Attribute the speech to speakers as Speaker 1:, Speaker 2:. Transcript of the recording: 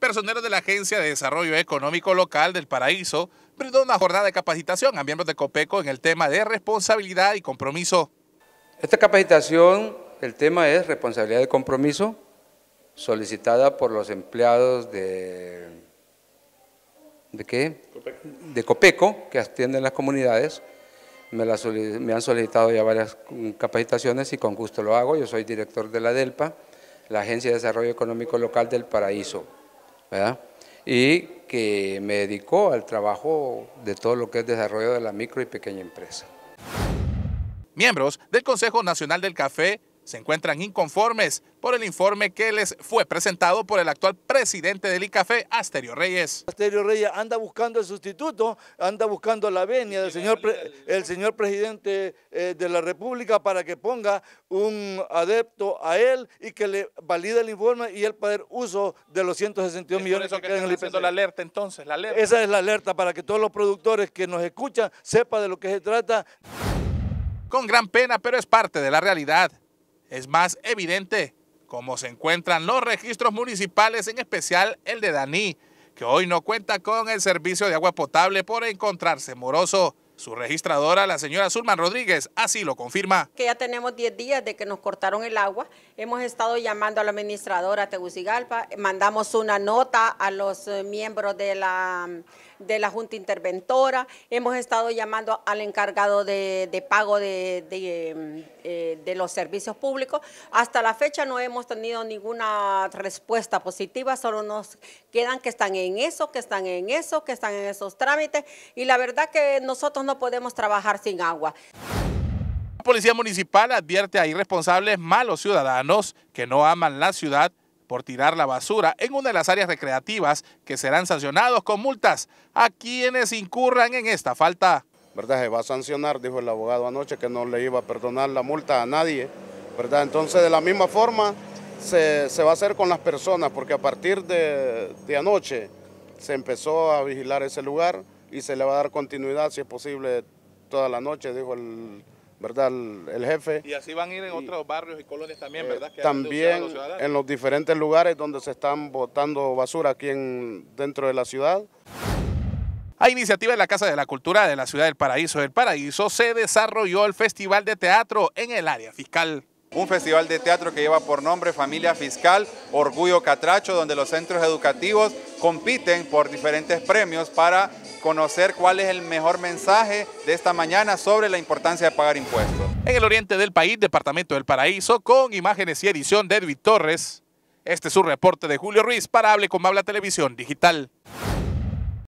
Speaker 1: Personeros de la Agencia de Desarrollo Económico Local del Paraíso brindó una jornada de capacitación a miembros de COPECO en el tema de responsabilidad y compromiso.
Speaker 2: Esta capacitación, el tema es responsabilidad y compromiso, solicitada por los empleados de, ¿de qué? De COPECO, que atienden las comunidades. me han solicitado ya varias capacitaciones y con gusto lo hago. Yo soy director de la DELPA, la Agencia de Desarrollo Económico Local del Paraíso. Y que me dedicó al trabajo de todo lo que es desarrollo de la micro y pequeña empresa. Miembros del
Speaker 1: Consejo Nacional del Café se encuentran inconformes por el informe que les fue presentado por el actual presidente del ICAFE, Asterio Reyes.
Speaker 2: Asterio Reyes anda buscando el sustituto,
Speaker 1: anda buscando la venia del señor, el señor presidente eh, de la República para que ponga un adepto a él y que le valide el informe y el poder uso de los 162 millones eso que, en el la alerta entonces, la alerta. Esa es la alerta para que todos los productores que nos escuchan sepan de lo que se trata. Con gran pena, pero es parte de la realidad es más evidente cómo se encuentran los registros municipales, en especial el de Daní, que hoy no cuenta con el servicio de agua potable por encontrarse moroso. Su registradora, la señora Zulman Rodríguez, así lo confirma.
Speaker 3: Que ya tenemos 10 días de que nos cortaron el agua. Hemos estado llamando a la administradora Tegucigalpa, mandamos una nota a los eh, miembros de la, de la Junta Interventora, hemos estado llamando al encargado de, pago de, eh, de, los servicios públicos. Hasta la fecha no hemos tenido ninguna respuesta positiva, solo nos quedan que están en eso, que están en eso, que están en esos trámites y la verdad que nosotros no no podemos trabajar sin agua.
Speaker 1: La Policía Municipal advierte a irresponsables malos ciudadanos que no aman la ciudad por tirar la basura en una de las áreas recreativas que serán sancionados con multas a quienes incurran en esta falta.
Speaker 4: ¿Verdad? Se va a sancionar, dijo el abogado anoche, que no le iba a perdonar la multa a nadie. ¿Verdad? Entonces, de la misma forma, se, va a hacer con las personas, porque a partir de anoche se empezó a vigilar ese lugar y se le va a dar continuidad, si es posible, toda la noche, dijo el, ¿verdad? El, jefe. Y
Speaker 1: así van a ir en otros barrios y colonias también, eh, ¿verdad? también en
Speaker 4: los diferentes lugares donde se
Speaker 1: están botando basura aquí dentro de la ciudad. A iniciativa de la Casa de la Cultura de la Ciudad del Paraíso del Paraíso se desarrolló el Festival de Teatro en el área fiscal. Un festival de teatro que lleva por nombre Familia Fiscal Orgullo Catracho, donde los centros educativos compiten por diferentes premios para conocer cuál es el mejor mensaje de esta mañana sobre la importancia de pagar impuestos. En el oriente del país, Departamento del Paraíso, con imágenes y edición de Edwin Torres, este es su reporte de Julio Ruiz para Hable con Habla Televisión Digital.